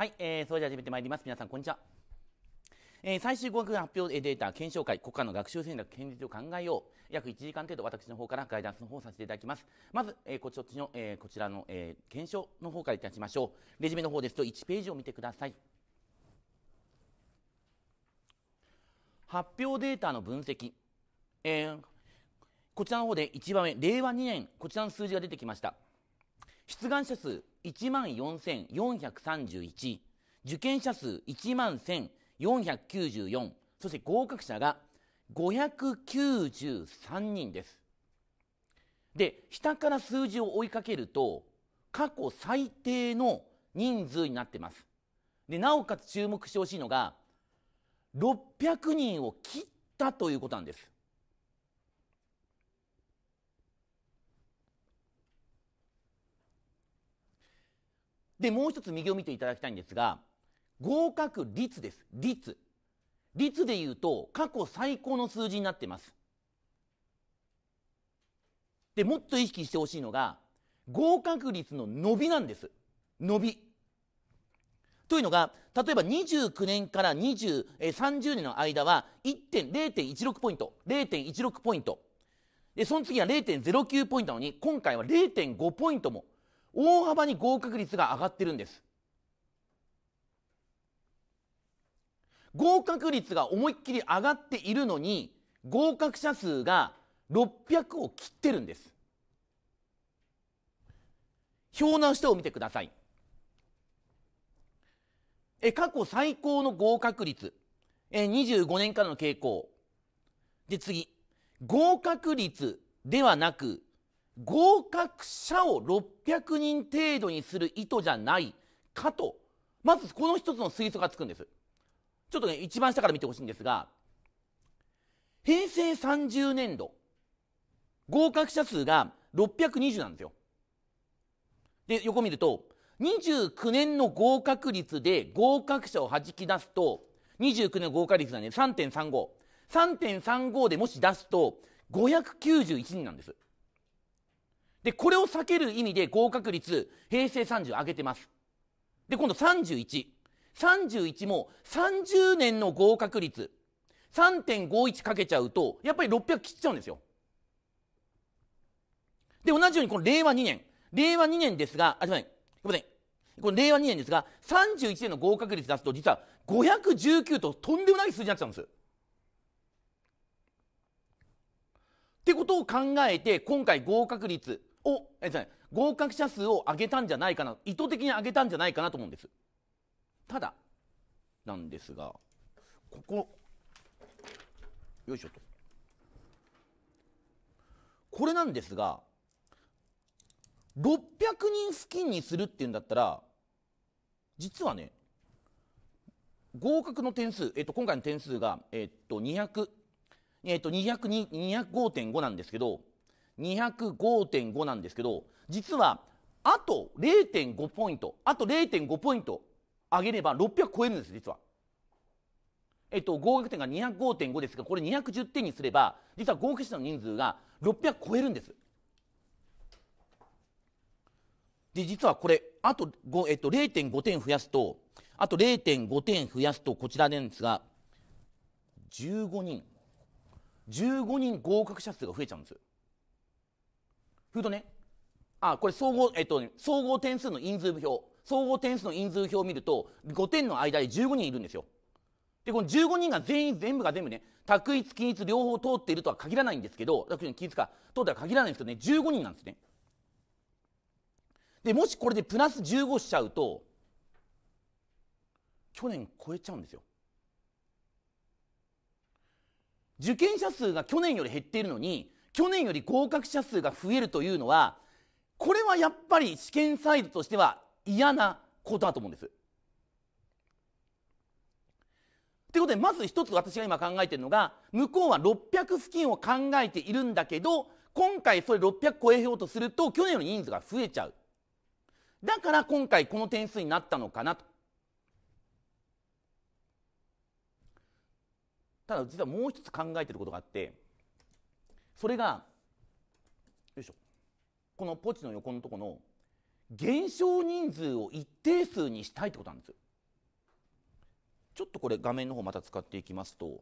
はい、えー、それでは始めてまいります。皆さん、こんにちは。えー、最終合格発表データ検証会国家の学習戦略検討を考えよう約1時間程度私の方からガイダンスの方をさせていただきますまず、えー、こっちの、えー、こちらの、えー、検証の方からいたしましょうレジュメの方ですと1ページを見てください発表データの分析、えー、こちらの方で1番目令和2年こちらの数字が出てきました出願者数14,431、受験者数11,494、そして合格者が593人です。で、下から数字を追いかけると、過去最低の人数になってます。で、なおかつ注目してほしいのが、600人を切ったということなんです。で、もう一つ右を見ていただきたいんですが、合格率です。率。率でいうと、過去最高の数字になってます。で、もっと意識してほしいのが、合格率の伸びなんです。伸び。というのが、例えば29年から20、え30年の間は、点0.16ポイント。0.16ポイント。で、その次は0.09ポイントなのに、今回は0.5ポイントも大幅に合格率が上がってるんです合格率が思いっきり上がっているのに合格者数が600を切ってるんです表の下を見てくださいえ過去最高の合格率え25年間の傾向で次合格率ではなく合格者を600人程度にする意図じゃないかとまずこの一つの推測がつくんですちょっとね一番下から見てほしいんですが平成30年度合格者数が620なんですよで横見ると29年の合格率で合格者をはじき出すと29年の合格率なんで3.35 3.35でもし出すと591人なんですで、これを避ける意味で合格率、平成30上げてます。で、今度31。31も30年の合格率、3.51かけちゃうと、やっぱり600切っちゃうんですよ。で、同じようにこの令和2年。令和2年ですが、あ、すいません。すいません。この令和2年ですが、31年の合格率出すと、実は519ととんでもない数字になっちゃうんです。ってことを考えて、今回合格率、をえじゃ合格者数を上げたんじゃないかな意図的に上げたんじゃないかなと思うんですただなんですがここよいしょとこれなんですが600人付近にするっていうんだったら実はね合格の点数、えっと、今回の点数が、えっと、200、えっと、205.5なんですけど205.5なんですけど実はあと0.5ポイントあと0.5ポイント上げれば600超えるんです実は。えっと、合格点が205.5ですがこれ210点にすれば実は合格者の人数が600超えるんです。で実はこれあと,、えっと0.5点増やすとあと0.5点増やすとこちらなんですが15人15人合格者数が増えちゃうんですフーねあこれ総合,、えっと、総合点数の人数表総合点数の人数表を見ると5点の間で15人いるんですよでこの15人が全員全部が全部ね択一均一両方通っているとは限らないんですけど私の均一か通っては限らないんですけどね15人なんですねでもしこれでプラス15しちゃうと去年超えちゃうんですよ受験者数が去年より減っているのに去年より合格者数が増えるというのはこれはやっぱり試験サイドとしては嫌なことだと思うんです。ということでまず一つ私が今考えてるのが向こうは600付近を考えているんだけど今回それ600超えようとすると去年より人数が増えちゃうだから今回この点数になったのかなとただ実はもう一つ考えてることがあってそれがよいしょこのポチの横のとこの減少人数を一定数にしたいってことなんですよ。ちょっとこれ画面の方また使っていきますと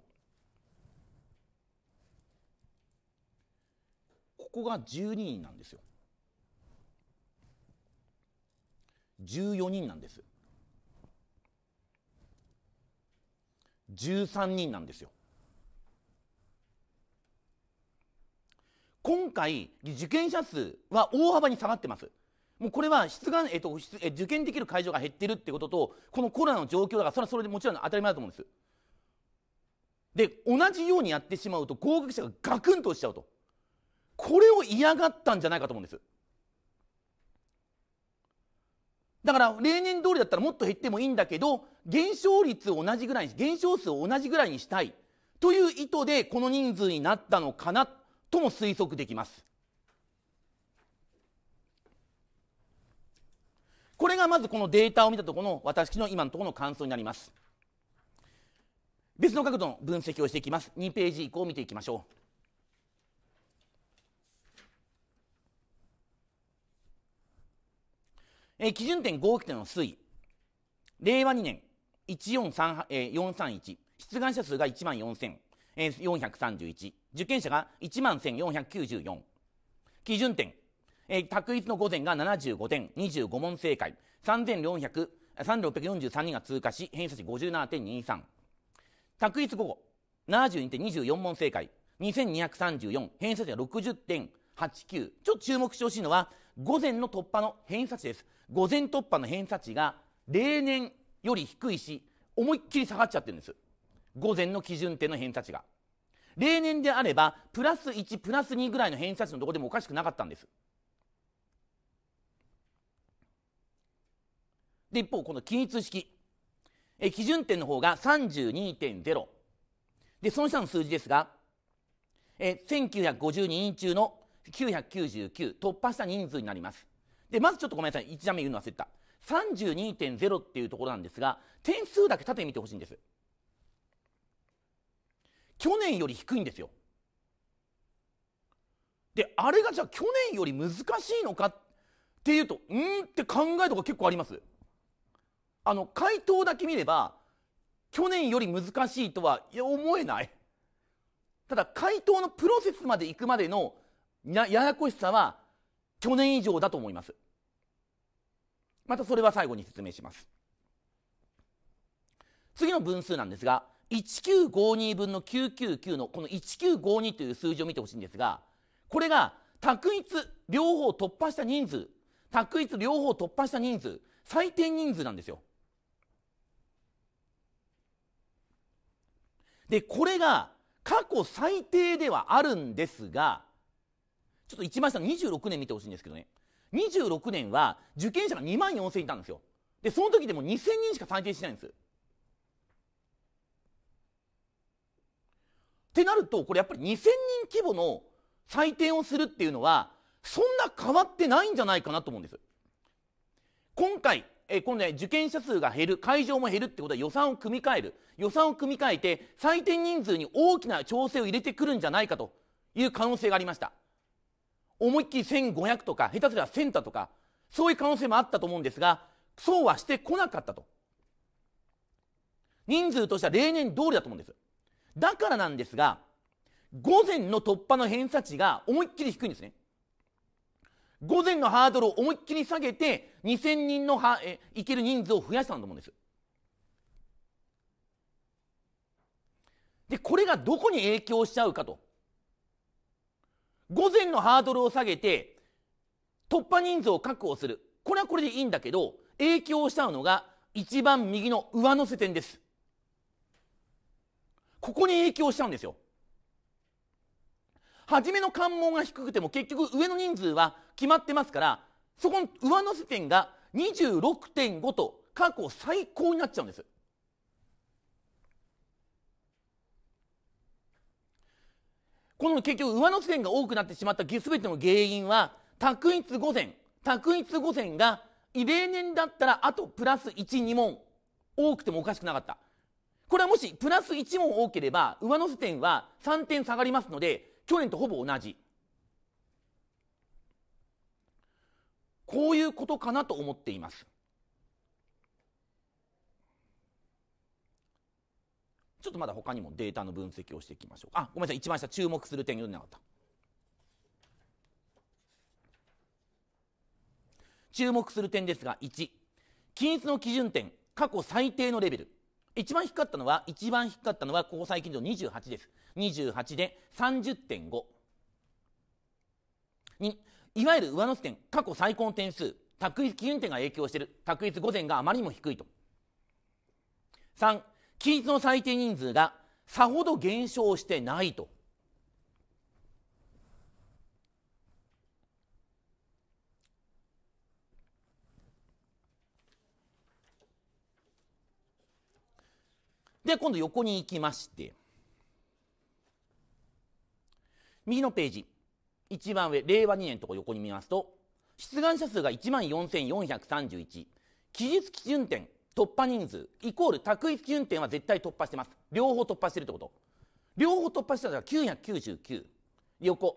ここが12人なんですよ。14人なんです。13人なんですよ。今回受験者数は大幅に下がってますもうこれは出願、えっと、え受験できる会場が減ってるってこととこのコロナの状況だからそれはそれでもちろん当たり前だと思うんですで同じようにやってしまうと合格者がガクンと落ちちゃうとこれを嫌がったんじゃないかと思うんですだから例年通りだったらもっと減ってもいいんだけど減少率を同じぐらいに減少数を同じぐらいにしたいという意図でこの人数になったのかなとも推測できますこれがまずこのデータを見たところの私の今のところの感想になります別の角度の分析をしていきます2ページ以降見ていきましょうえ基準点合否点の推移令和2年143、えー、431出願者数が1万4431受験者が1万1494基準点、えー、択一の午前が75点25問正解3643人が通過し偏差値57.23択一午後72.24問正解2234偏差値が60.89ちょっと注目してほしいのは午前の突破の偏差値です午前突破の偏差値が例年より低いし思いっきり下がっちゃってるんです午前の基準点の偏差値が。例年であればプラス1プラス2ぐらいの偏差値のとこでもおかしくなかったんですで一方この均一式え基準点の方が32.0でその下の数字ですがえ1952人中の999突破した人数になりますでまずちょっとごめんなさい1段目言うの忘れた32.0っていうところなんですが点数だけ縦に見てほしいんです去年より低いんですよ。であれがじゃあ去年より難しいのかっていうとうんって考えとか結構あります。あの回答だけ見れば去年より難しいとは思えない。ただ回答のプロセスまで行くまでのややこしさは去年以上だと思います。またそれは最後に説明します。次の分数なんですが1952分の999のこの1952という数字を見てほしいんですがこれが択一両方突破した人数択一両方突破した人数最低人数なんですよ。でこれが過去最低ではあるんですがちょっと一番下の26年見てほしいんですけどね26年は受験者が2万4000いたんですよでその時でも2000人しか採点してないんですってなるとこれやっぱり2000人規模の採点をするっていうのはそんな変わってないんじゃないかなと思うんです。今回えこのね、受験者数が減る、会場も減るってことは予算を組み替える。予算を組み替えて、採点人数に大きな調整を入れてくるんじゃないかという可能性がありました。思いっきり1500とか、下手すれば1000だとか、そういう可能性もあったと思うんですが、そうはしてこなかったと。人数としては例年通りだと思うんです。だからなんですが午前の突破の偏差値が思いっきり低いんですね午前のハードルを思いっきり下げて2000人のはえいける人数を増やしたんだと思うんですでこれがどこに影響しちゃうかと午前のハードルを下げて突破人数を確保するこれはこれでいいんだけど影響しちゃうのが一番右の上乗せ点ですここに影響しちゃうんですよ初めの関門が低くても結局上の人数は決まってますからそこの上乗せ点が26.5と過去最高になっちゃうんですこの結局上乗せ点が多くなってしまった全ての原因は択一午前択一午前が例年だったらあとプラス1、2問多くてもおかしくなかったこれはもしプラス1問多ければ上乗せ点は3点下がりますので去年とほぼ同じこういうことかなと思っていますちょっとまだ他にもデータの分析をしていきましょうあごめんなさい一番下注目する点読んでなかった注目する点ですが1均一の基準点過去最低のレベル一番低かったのは、一番低かったのは、交際基準28です。28で30.5。に、いわゆる上乗せ点、過去最高の点数、択一基準点が影響している。択一午前があまりにも低いと。3、期日の最低人数がさほど減少してないと。で今度横に行きまして右のページ一番上令和2年のとこ横に見ますと出願者数が1万4431期日基準点突破人数イコール卓一基準点は絶対突破してます両方突破してるってこと両方突破したのが999横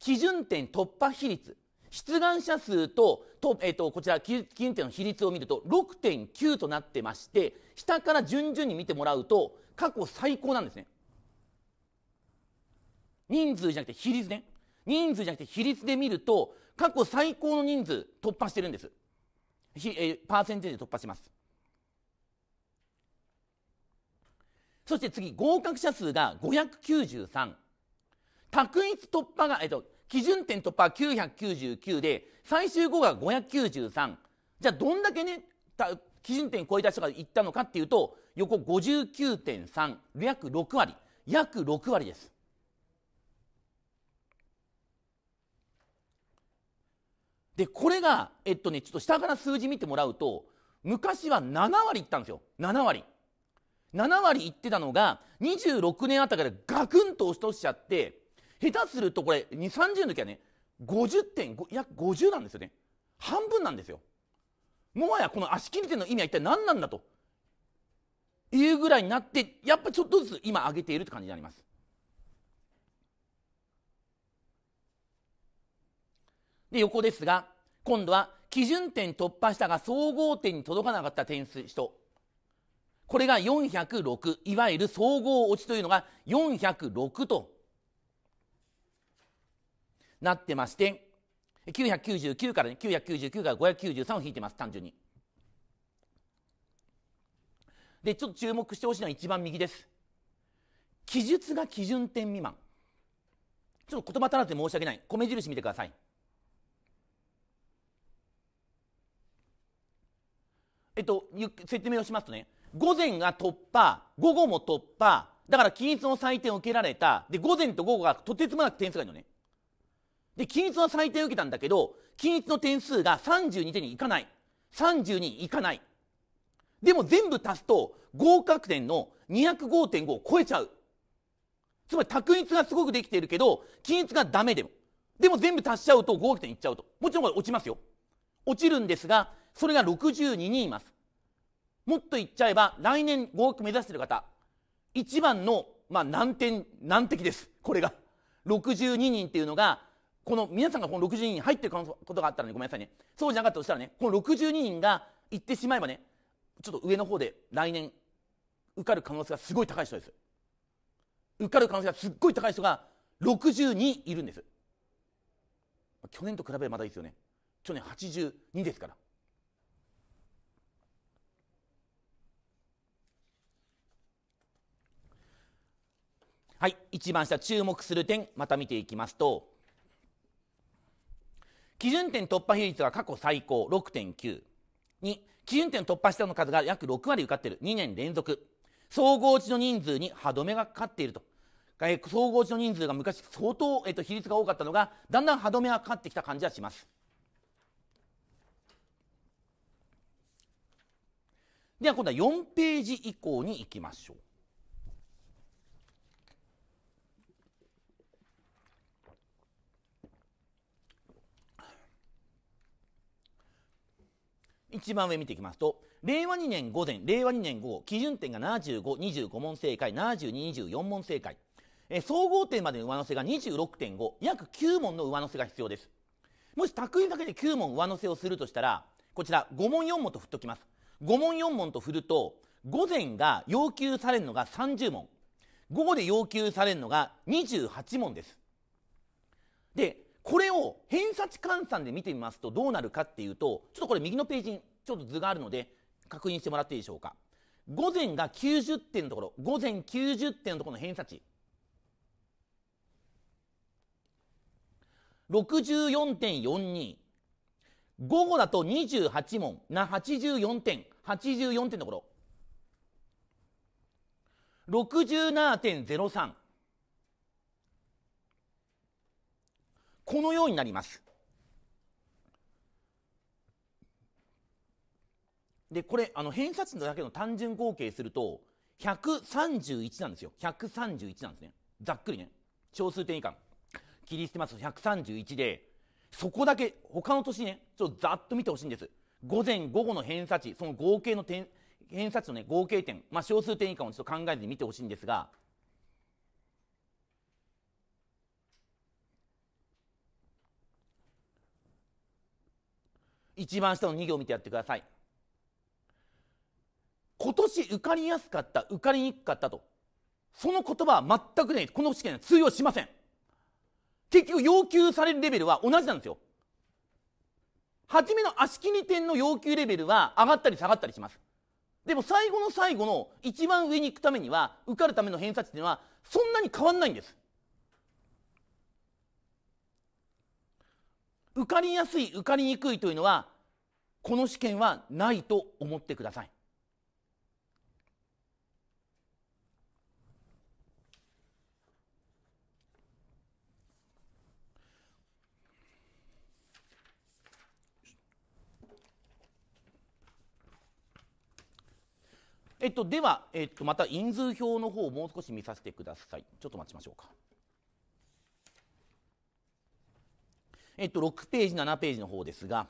基準点突破比率出願者数とと、えー、とこちら基準点の比率を見ると6.9となってまして下から順々に見てもらうと過去最高なんですね人数じゃなくて比率ね人数じゃなくて比率で見ると過去最高の人数突破してるんですひ、えー、パーセンテージで突破しますそして次合格者数が593択一突破がえっ、ー、と基準点突破999で最終後が593じゃあどんだけね基準点超えた人がいったのかっていうと横59.3約6割約6割ですでこれがえっとねちょっと下から数字見てもらうと昔は7割いったんですよ7割7割いってたのが26年あたりからガクンと押し通しちゃって下手するとこれ2 3 0の時はね50点約50なんですよね半分なんですよもはやこの足切り点の意味は一体何なんだというぐらいになってやっぱちょっとずつ今上げているって感じになりますで横ですが今度は基準点突破したが総合点に届かなかった点数人これが406いわゆる総合落ちというのが406となってまして999から、ね、999から593を引いてます単純にでちょっと注目してほしいのは一番右です記述が基準点未満ちょっと言葉足らずで申し訳ない米印見てくださいえっと説明をしますとね午前が突破午後も突破だから均一の採点を受けられたで午前と午後がとてつもなく点数がいいのねで、均一の採点を受けたんだけど、均一の点数が32点にいかない。32にいかない。でも全部足すと合格点の205.5を超えちゃう。つまり択一がすごくできているけど、均一がダメでも。でも全部足しちゃうと合格点いっちゃうと。もちろんこれ落ちますよ。落ちるんですが、それが62人います。もっと言っちゃえば、来年合格目指している方、一番の、まあ、難点、難敵です。これが。62人っていうのが、この皆さんがこの62人入ってることがあったらねごめんなさいねそうじゃなかったとしたらねこの62人が行ってしまえばねちょっと上の方で来年受かる可能性がすごい高い人です受かる可能性がすっごい高い人が62いるんです去年と比べればまだいいですよね去年82ですからはい一番下注目する点また見ていきますと基準点突破比率は過去最高6.9。2、基準点突破したの数が約6割受かっている。2年連続。総合値の人数に歯止めがかかっていると。え総合値の人数が昔相当、えっと、比率が多かったのが、だんだん歯止めがかかってきた感じはします。では今度は4ページ以降に行きましょう。一番上見ていきますと、令和2年午前、令和2年午後、基準点が75、25問正解、72、24問正解。え総合点までの上乗せが26.5、約9問の上乗せが必要です。もし卓印だけで9問上乗せをするとしたら、こちら5問4問と振っときます。5問4問と振ると、午前が要求されるのが30問、午後で要求されるのが28問です。で、これを偏差値換算で見てみますとどうなるかっていうと、ちょっとこれ右のページにちょっと図があるので確認してもらっていいでしょうか。午前が90点のところ、午前90点のところの偏差値。64.42。午後だと28問、な、84点、84点のところ。67.03。このようになります。でこれあの偏差値だけの単純合計すると131なんですよ131なんですねざっくりね小数点以下切り捨てますと131でそこだけ他の年ねちょっとざっと見てほしいんです午前午後の偏差値その合計の点偏差値のね合計点、まあ、小数点以下をちょっと考えずに見てほしいんですが一番下の2行見てやってください今年受かりやすかった受かりにくかったとその言葉は全くねこの試験通用しません結局要求されるレベルは同じなんですよ初めの足切り点の要求レベルは上がったり下がったりしますでも最後の最後の一番上に行くためには受かるための偏差値っていうのはそんなに変わんないんです受かりやすい受かりにくいというのはこの試験はないと思ってください。えっと、では、えっと、また人数表の方をもう少し見させてください。ちょっと待ちましょうか。えっと、6ページ、7ページの方ですが、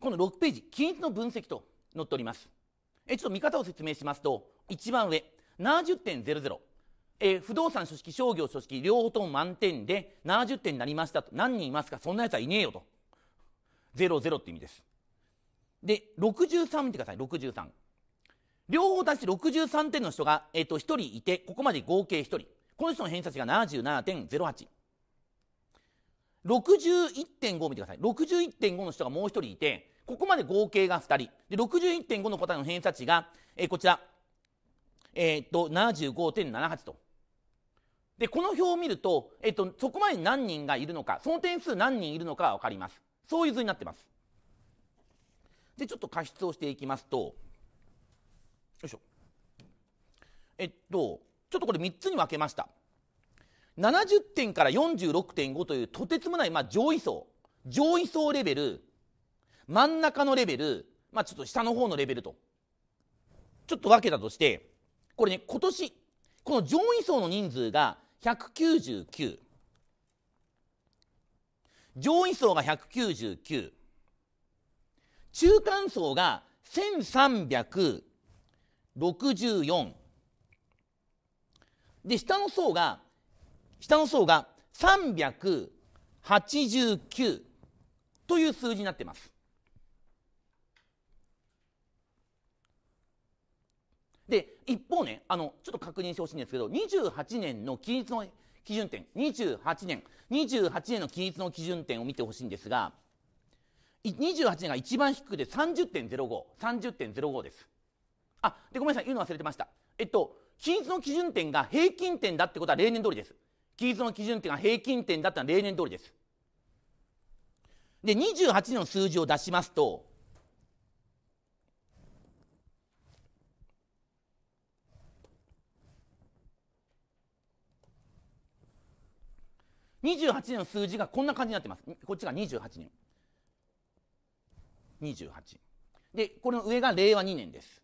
この6ページ、均一の分析と載っております。えちょっと見方を説明しますと、一番上、70.00。えー、不動産、書式、商業、書式、両方とも満点で70点になりましたと。何人いますかそんな奴はいねえよと。00って意味です。で、63見てください、63。両方足して63点の人が、えっと1人いてここまで合計1人この人の偏差値が77.08 61.5見てください61.5の人がもう1人いてここまで合計が2人で61.5の答えの偏差値が、えー、こちら、えーと、と75.78とでこの表を見ると,、えーと、とそこまで何人がいるのかその点数何人いるのかが分かりますそういう図になってますでちょっと加筆をしていきますといしょえっとちょっとこれ3つに分けました70点から46.5というとてつもない、まあ、上位層上位層レベル真ん中のレベル、まあ、ちょっと下の方のレベルとちょっと分けたとしてこれね今年この上位層の人数が199上位層が199中間層が1 3 0 64で下の層が下の層が389という数字になってますで一方ねあのちょっと確認してほしいんですけど28年の均一の基準点28年28年の均一の基準点を見てほしいんですが28年が一番低くて30.0530.05 30.05ですあでごめんなさい言うの忘れてましたえっと均一の基準点が平均点だってことは例年通りです均一の基準点が平均点だったのは例年通りですで28の数字を出しますと28年の数字がこんな感じになってます。こっちが28年。28。で、これの上が令和2年です。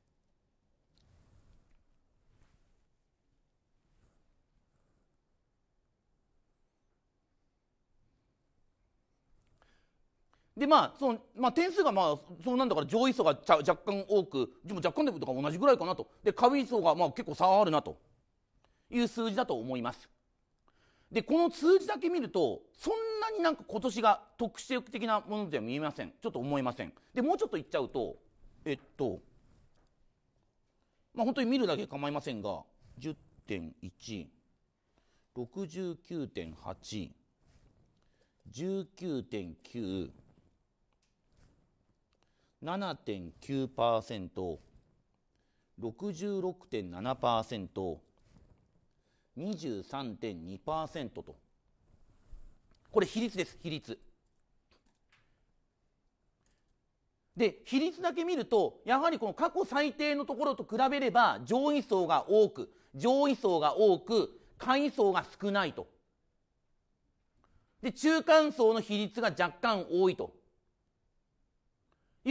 でまあそのまあ、点数が、まあ、そうなんだから上位層がちゃ若干多くでも若干でもとか同じぐらいかなとで下位層がまあ結構差あるなという数字だと思いますでこの数字だけ見るとそんなになんか今年が特殊的なものでは見えませんちょっと思いませんでもうちょっといっちゃうとえっとまあ本当に見るだけ構いませんが10.169.8 19.9 7.9%、66.7%、23.2%と、これ、比率です、比率。で、比率だけ見ると、やはりこの過去最低のところと比べれば、上位層が多く、上位層が多く、下位層が少ないと。で、中間層の比率が若干多いと。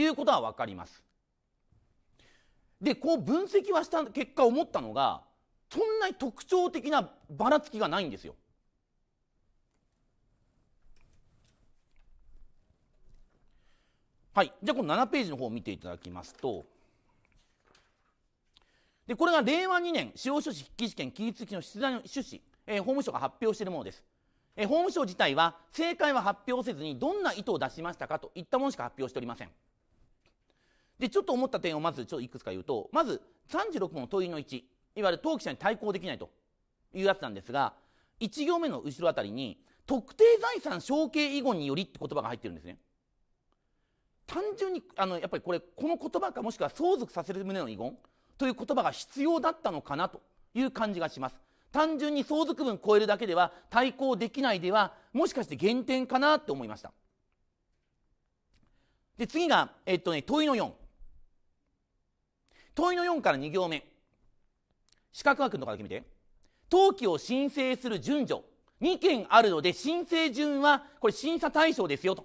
いうことは分かります。でこう分析はした結果思ったのがそんなに特徴的なばらつきがないんですよ。はい、じゃあこの7ページの方を見ていただきますとでこれが令和2年司法書士筆記試験記述式の出題の趣旨、えー、法務省が発表しているものです、えー、法務省自体は正解は発表せずにどんな意図を出しましたかといったものしか発表しておりませんで、ちょっと思った点をまず、ちょっといくつか言うと、まず、36問問いの1、いわゆる当記者に対抗できないというやつなんですが、1行目の後ろあたりに、特定財産承継遺言によりって言葉が入ってるんですね。単純に、あの、やっぱりこれ、この言葉かもしくは相続させる旨の遺言という言葉が必要だったのかなという感じがします。単純に相続分超えるだけでは対抗できないでは、もしかして減点かなって思いました。で、次が、えっとね、問いの4。問いの4から2行目四角枠のとこだけ見て登記を申請する順序2件あるので申請順はこれ審査対象ですよと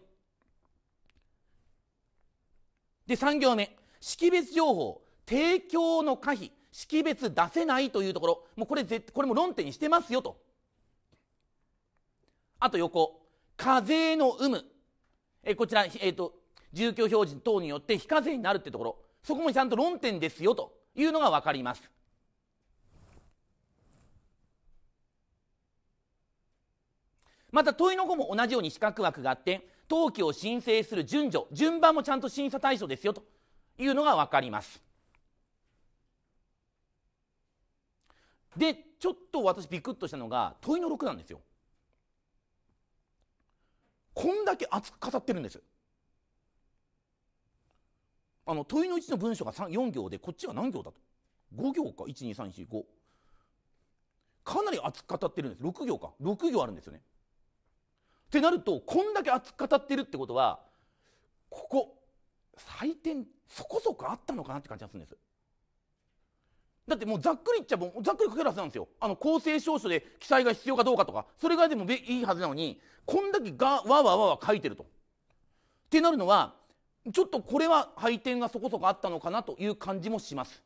で3行目識別情報提供の可否識別出せないというところもうこれこれも論点にしてますよとあと横課税の有無えこちら、えーと、住居表示等によって非課税になるってところそこもちゃんと論点ですよというのが分かります。また問いの方も同じように資格枠があって登記を申請する順序順番もちゃんと審査対象ですよというのが分かります。でちょっと私ビクッとしたのが問いの6なんですよ。こんだけ熱く語ってるんです。あの問いの1の文章が4行でこっちが何行だと5行か12345かなり熱く語ってるんです6行か6行あるんですよねってなるとこんだけ熱く語ってるってことはここ採点そこそこあったのかなって感じがするんですだってもうざっくり言っちゃもうざっくり書けるはずなんですよあの公正証書で記載が必要かどうかとかそれがでもいいはずなのにこんだけがわわわわ書いてるとってなるのはちょっとこれは配点がそこそこあったのかなという感じもします。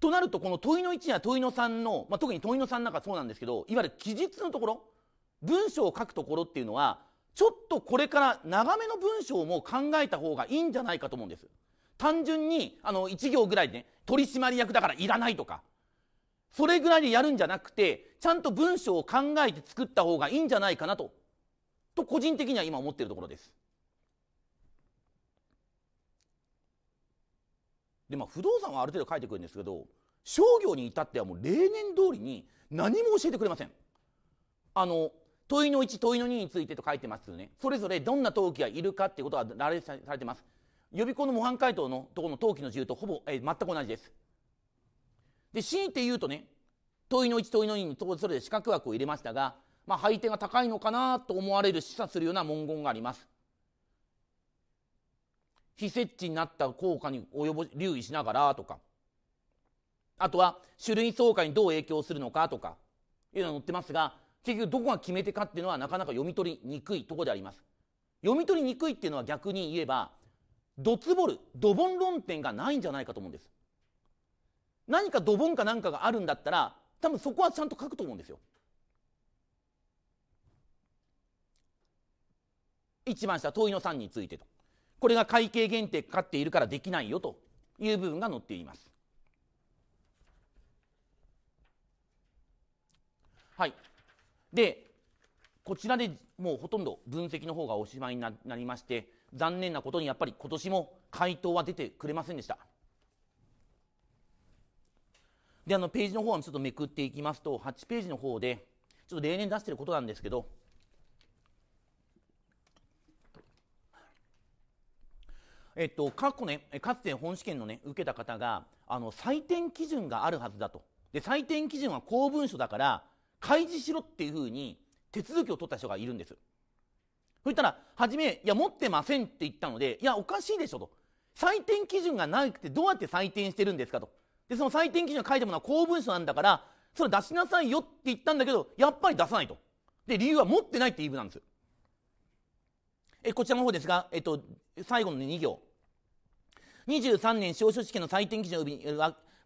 となるとこの問いの1や問いの3の、まあ、特に問いの3なんかそうなんですけどいわゆる記述のところ文章を書くところっていうのはちょっとこれから長めの文章も考えた方がいいんじゃないかと思うんです。単純にあの1行ぐらいでね取締役だからいらないとかそれぐらいでやるんじゃなくてちゃんと文章を考えて作った方がいいんじゃないかなとと個人的には今思ってるところです。でまあ不動産はある程度書いてくるんですけど商業に至ってはもう例年通りに何も教えてくれません。あの問いの1問いの2についてと書いてますねそれぞれどんな登記がいるかっていうことが羅列されてます予備校の模範解答のところの登記の自由とほぼ、えー、全く同じですで強いて言うとね問いの1問いの2にそれぞれ資格枠を入れましたがまあ、配点が高いのかなと思われる示唆するような文言があります。非設置になった効果に及ぼ留意しながらとかあとは種類総会にどう影響するのかとかいうのが載ってますが結局どこが決め手かっていうのはなかなか読み取りにくいところであります。読み取りにくいっていうのは逆に言えばドツボル、ドボン論点がないんじゃないかと思うんです。何かドボンかなんかがあるんだったら多分そこはちゃんと書くと思うんですよ。一番下問いの3についてとこれが会計限定かかっているからできないよという部分が載っています。はい、でこちらでもうほとんど分析の方がおしまいになりまして残念なことにやっぱり今年も回答は出てくれませんでした。であのページの方はちょっとめくっていきますと8ページの方でちょっと例年出していることなんですけどえっと、過去ね、かつて本試験のね、受けた方が、あの、採点基準があるはずだと。で、採点基準は公文書だから、開示しろっていうふうに、手続きを取った人がいるんです。そしたら、はじめ、いや、持ってませんって言ったので、いや、おかしいでしょと。採点基準がなくて、どうやって採点してるんですかと。で、その採点基準が書いてものは公文書なんだから、それ出しなさいよって言ったんだけど、やっぱり出さないと。で、理由は持ってないって言い分なんです。えこちらの方ですが、えっと、最後の2行。23年司法書士験の採点基準及び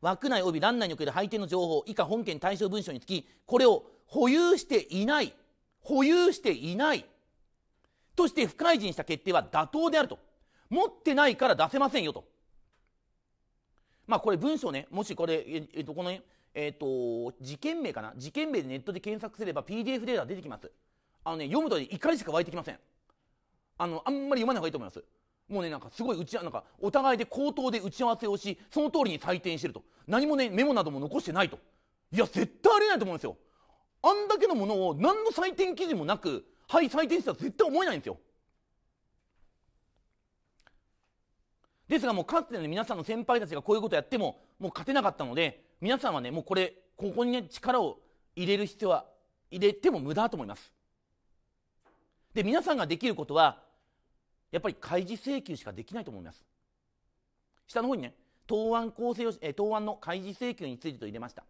枠内及び欄内における配点の情報以下本件対象文書につきこれを保有していない保有していないとして不開示にした決定は妥当であると持ってないから出せませんよとまあこれ文書ねもしこれ、えっと、この、えっと、事件名かな事件名でネットで検索すれば PDF データ出てきますあのね読むと怒りしか湧いてきませんあの、あんまり読まない方がいいと思います。もうね、なんかすごい打ち、なんかお互いで口頭で打ち合わせをし、その通りに採点してると。何もね、メモなども残してないと。いや、絶対ありえないと思うんですよ。あんだけのものを何の採点記事もなく、はい、採点したら絶対思えないんですよ。ですがもうかつての、ね、皆さんの先輩たちがこういうことやっても、もう勝てなかったので、皆さんはね、もうこれ、ここにね、力を入れる必要は、入れても無駄だと思います。で、皆さんができることは、やっぱり開示請求しかできないと思います。下の方にね、答案構成を、え答案の開示請求についてと入れました。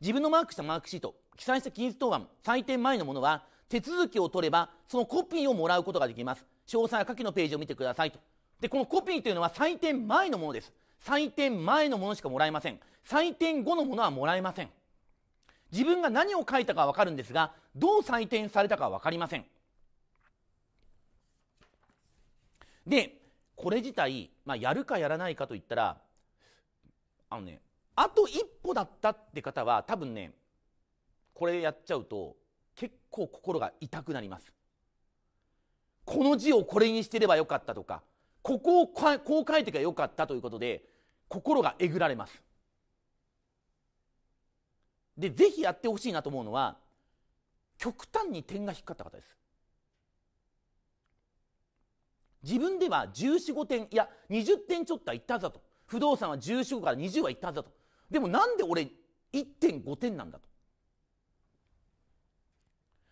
自分のマークしたマークシート、記載した金融答案、採点前のものは、手続きを取れば、そのコピーをもらうことができます。詳細は下記のページを見てくださいと。で、このコピーというのは採点前のものです。採点前のものしかもらえません。採点後のものはもらえません。自分が何を書いたかわかるんですが、どう採点されたかわかりません。でこれ自体、まあ、やるかやらないかといったらあのねあと一歩だったって方は多分ねこれやっちゃうと結構心が痛くなりますこの字をこれにしてればよかったとかここをこう書いてけばよかったということで心がえぐられますでぜひやってほしいなと思うのは極端に点が低かった方です自分では1415点いや20点ちょっとはいったはずだと不動産は1415から20はいったはずだとでもなんで俺1.5点なんだと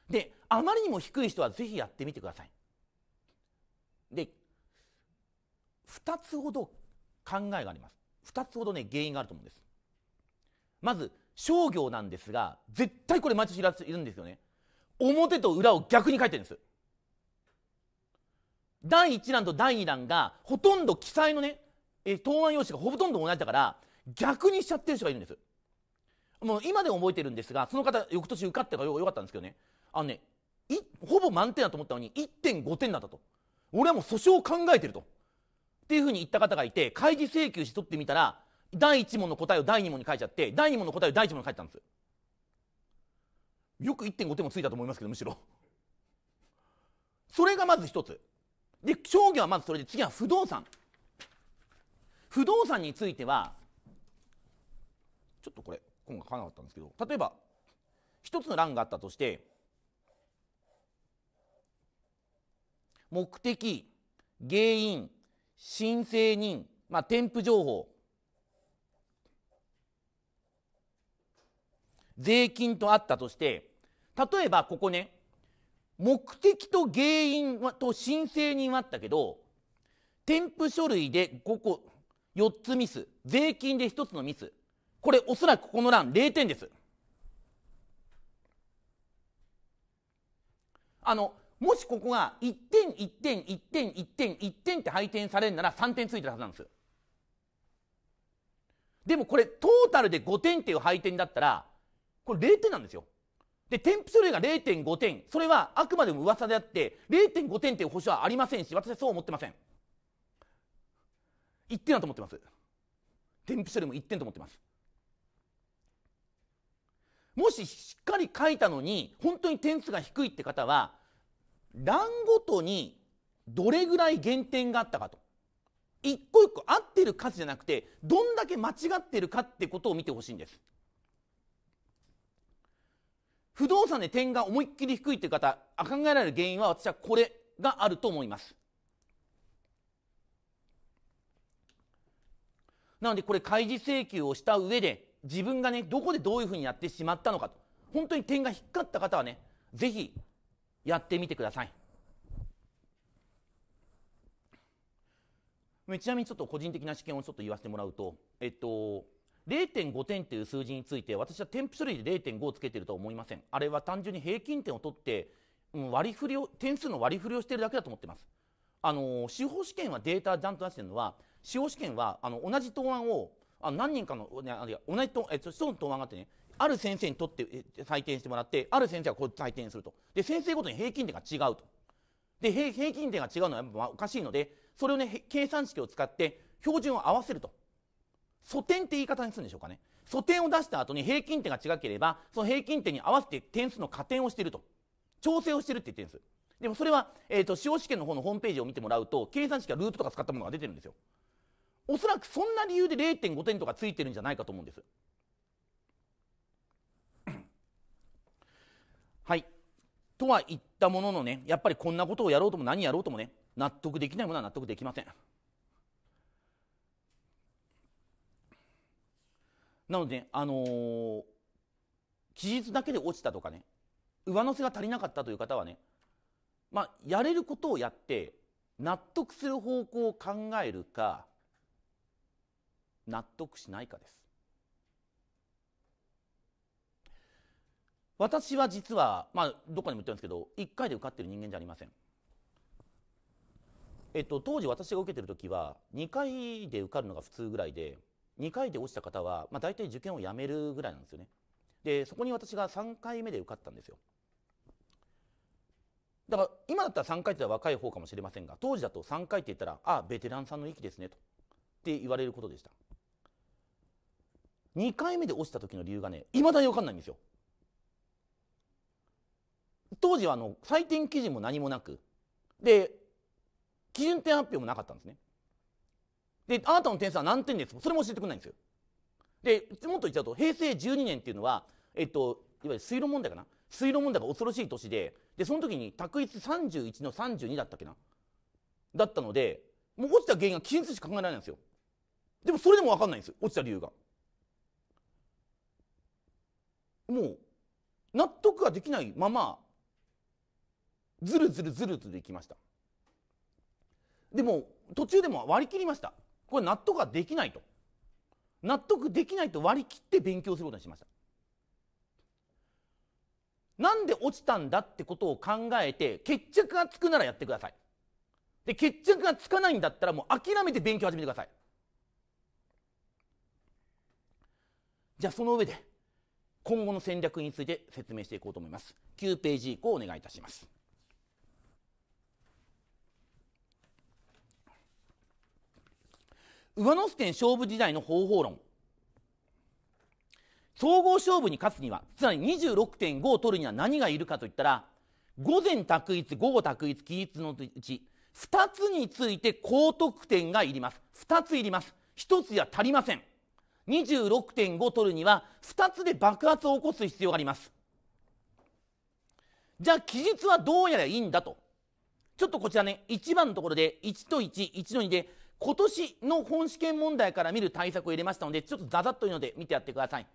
であまりにも低い人はぜひやってみてくださいで2つほど考えがあります2つほどね原因があると思うんですまず商業なんですが絶対これ毎年いるんですよね表と裏を逆に書いてるんです第1弾と第2弾がほとんど記載のね、え答案用紙がほとんど同じだから逆にしちゃってる人がいるんです。もう今でも覚えてるんですが、その方翌年受かったからよかったんですけどね。あのね、ほぼ満点だと思ったのに1.5点だったと。俺はもう訴訟を考えてると。っていうふうに言った方がいて、開示請求しとってみたら、第1問の答えを第2問に書いちゃって、第2問の答えを第1問に書いてたんです。よく1.5点もついたと思いますけど、むしろ。それがまず一つ。で商業はまずそれで次は不動産不動産についてはちょっとこれ今回書かなかったんですけど例えば一つの欄があったとして目的原因申請人、まあ、添付情報税金とあったとして例えばここね目的と原因と申請人はあったけど添付書類で5個4つミス税金で1つのミスこれおそらくこの欄0点ですあのもしここが1点1点1点1点1点って配点されるなら3点ついてるはずなんですでもこれトータルで5点っていう配点だったらこれ0点なんですよで、添付書類が0.5点。それはあくまでも噂であって、0.5点ていう保証はありませんし、私はそう思ってません。1点だと思ってます。添付書類も1点と思ってます。もししっかり書いたのに、本当に点数が低いって方は、欄ごとにどれぐらい減点があったかと。一個一個合ってる数じゃなくて、どんだけ間違ってるかってことを見てほしいんです。不動産で点が思いっきり低いという方考えられる原因は私はこれがあると思いますなのでこれ開示請求をした上で自分がねどこでどういうふうにやってしまったのかと本当に点が低かった方はねぜひやってみてくださいちなみにちょっと個人的な試験をちょっと言わせてもらうとえっと0.5点という数字について私は添付書類で0.5をつけてるとは思いませんあれは単純に平均点を取って、割り振りを点数の割り振りをしてるだけだと思ってますあの司法試験はデータちゃんと出してるのは司法試験はあの同じ答案をあ何人かの、ある同じ案、えっと、の答案があってねある先生にとって採点してもらってある先生がこう採点するとで先生ごとに平均点が違うとで平均点が違うのはやっぱおかしいのでそれをね計算式を使って標準を合わせると素点って言い方にするんでしょうかね。素点を出した後に平均点が違ければ、その平均点に合わせて点数の加点をしていると。調整をしてるって言ってるんです。でもそれは、えっ、ー、と、司法試験の方のホームページを見てもらうと、計算式はルートとか使ったものが出てるんですよ。おそらくそんな理由で0.5点とかついてるんじゃないかと思うんです。はい。とは言ったもののね、やっぱりこんなことをやろうとも何やろうともね、納得できないものは納得できません。なので、あのー、期日だけで落ちたとかね、上乗せが足りなかったという方はね、まあ、やれることをやって、納得する方向を考えるか、納得しないかです。私は実は、まあ、どっかにも言ってるんですけど、1回で受かってる人間じゃありません。えっと、当時私が受けてる時は2回で受かるのが普通ぐらいで2回で落ちた方は、まあ、大体受験をやめるぐらいなんですよね。で、そこに私が3回目で受かったんですよ。だから今だったら3回って若い方かもしれませんが当時だと3回って言ったら「あベテランさんの域ですね」とって言われることでした2回目で落ちた時の理由がねいまだに分かんないんですよ当時はあの採点基準も何もなくで基準点発表もなかったんですねで、あなたの点数は何点ですそれも教えてくれないんですよ。で、もっと言っちゃうと、平成12年っていうのは、えっと、いわゆる水路問題かな。水路問題が恐ろしい年で、で、その時に択一31の32だったっけな。だったので、もう落ちた原因が均数しか考えられないんですよ。でもそれでも分かんないんですよ、落ちた理由が。もう、納得ができないまま、ずるずるずるずるいきました。でも、途中でも割り切りました。これ納得ができないと納得できないと割り切って勉強することにしましたなんで落ちたんだってことを考えて決着がつくならやってくださいで決着がつかないんだったらもう諦めて勉強始めてくださいじゃあその上で今後の戦略について説明していこうと思います9ページ以降お願いいたします上野店勝負時代の方法論総合勝負に勝つにはつまり26.5を取るには何がいるかといったら午前択一午後択一期日のうち2つについて高得点がいります2ついります1つじゃ足りません26.5取るには2つで爆発を起こす必要がありますじゃあ期日はどうやらいいんだとちょっとこちらね1番のところで1と11の2で今年の本試験問題から見る対策を入れましたのでちょっとざざっというので見てやってください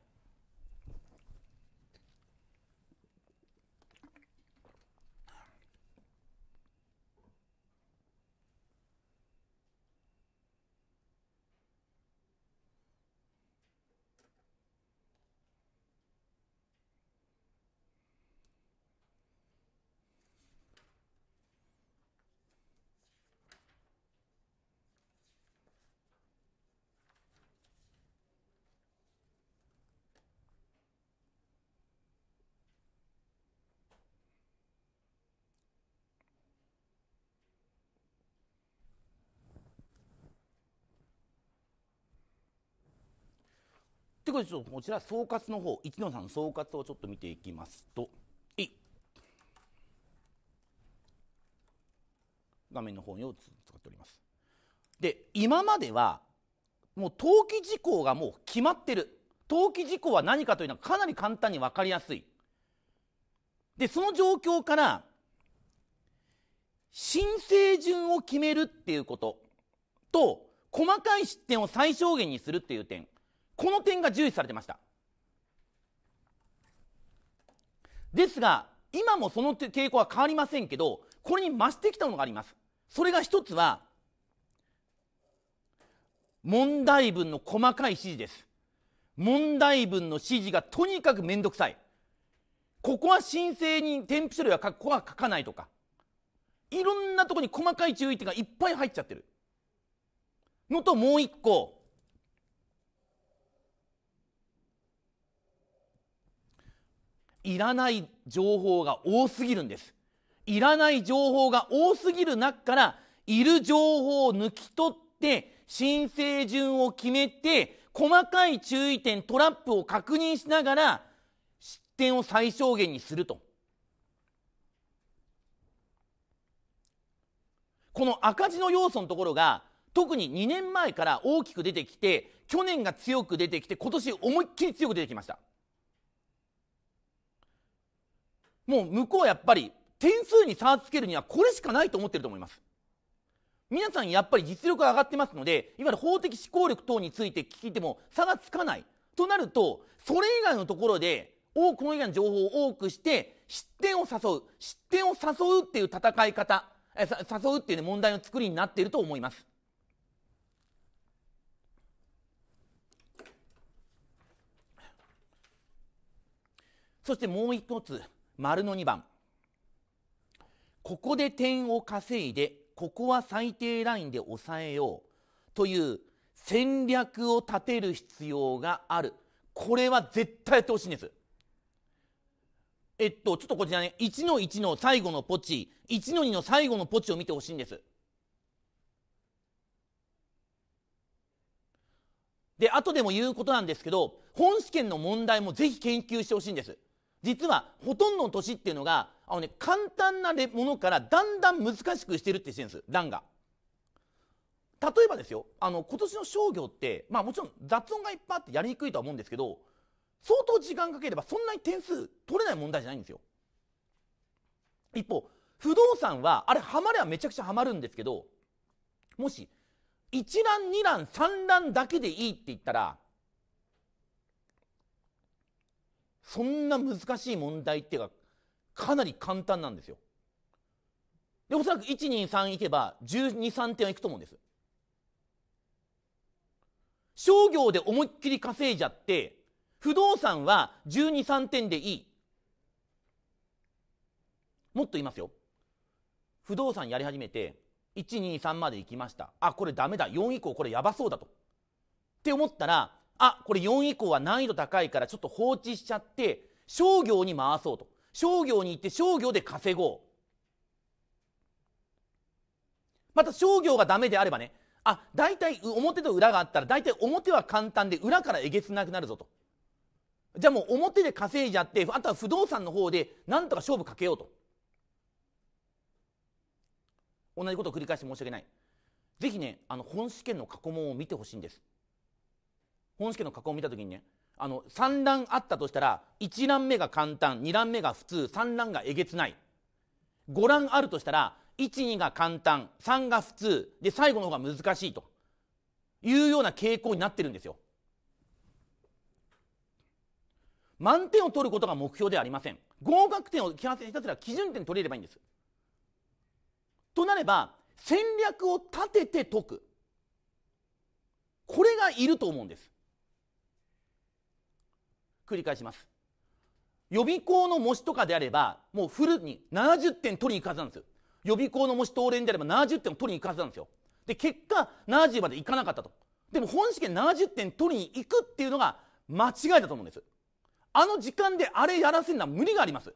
ということで、こちら総括の方、一野さんの総括をちょっと見ていきますと、画面の方にを使っております。で、今までは、もう登記事項がもう決まってる。登記事項は何かというのはかなり簡単に分かりやすい。で、その状況から、申請順を決めるっていうことと、細かい失点を最小限にするっていう点。この点が重視されてましたですが今もその傾向は変わりませんけどこれに増してきたものがありますそれが一つは問題文の細かい指示です問題文の指示がとにかく面倒くさいここは申請に添付書類はここは書かないとかいろんなとこに細かい注意点がいっぱい入っちゃってるのともう一個いらない情報が多すぎるんですいらない情報が多すぎる中からいる情報を抜き取って申請順を決めて細かい注意点トラップを確認しながら失点を最小限にするとこの赤字の要素のところが特に2年前から大きく出てきて去年が強く出てきて今年思いっきり強く出てきました。もう向こうやっぱり点数に差をつけるにはこれしかないと思ってると思います。皆さんやっぱり実力が上がってますので、いわゆる法的思考力等について聞いても差がつかない。となると、それ以外のところで、多くの以外の情報を多くして、失点を誘う。失点を誘うっていう戦い方、え誘うっていう、ね、問題の作りになっていると思います。そしてもう一つ。丸の2番ここで点を稼いでここは最低ラインで抑えようという戦略を立てる必要があるこれは絶対やってほしいんですえっとちょっとこちらね1の1の最後のポチ1の2の最後のポチを見てほしいんですで後でも言うことなんですけど本試験の問題もぜひ研究してほしいんです実はほとんどの年っていうのがあの、ね、簡単なものからだんだん難しくしてるってしてるんです欄が。例えばですよあの今年の商業って、まあ、もちろん雑音がいっぱいあってやりにくいとは思うんですけど相当時間かければそんなに点数取れない問題じゃないんですよ。一方不動産はあれハマればめちゃくちゃハマるんですけどもし1欄2欄3欄だけでいいって言ったらそんな難しい問題っていうかかなり簡単なんですよでおそらく123いけば123点はいくと思うんです商業で思いっきり稼いじゃって不動産は123点でいいもっと言いますよ不動産やり始めて123まで行きましたあこれダメだ4以降これやばそうだとって思ったらあこれ4以降は難易度高いからちょっと放置しちゃって商業に回そうと商業に行って商業で稼ごうまた商業がダメであればねあ大体表と裏があったら大体表は簡単で裏からえげつなくなるぞとじゃあもう表で稼いじゃってあとは不動産の方でなんとか勝負かけようと同じことを繰り返して申し訳ないぜひねあの本試験の過去問を見てほしいんです本試験の過去を見た時にねあの3段あったとしたら1段目が簡単2段目が普通3段がえげつない5段あるとしたら12が簡単3が普通で最後の方が難しいというような傾向になってるんですよ満点を取ることが目標ではありません合格点をひたすら基準点取れればいいんですとなれば戦略を立てて解くこれがいると思うんです繰り返します予備校の模試とかであればもうフルに70点取りに行くはずなんですよ予備校の模試当連であれば70点を取りに行くはずなんですよで結果70まで行かなかったとでも本試験70点取りに行くっていうのが間違いだと思うんですあの時間であれやらせるのは無理があります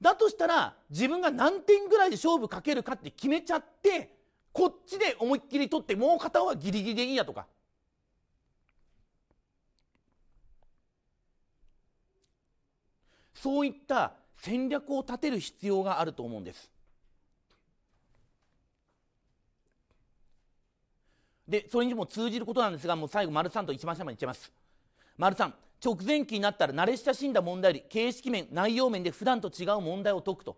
だとしたら自分が何点ぐらいで勝負かけるかって決めちゃってこっちで思いっきり取ってもう片方はギリギリでいいやとかそういった戦略を立てる必要があると思うんです。でそれにも通じることなんですがもう最後丸三と一番下までいっちゃいます。丸三、直前期になったら慣れ親しんだ問題より形式面内容面で普段と違う問題を解くと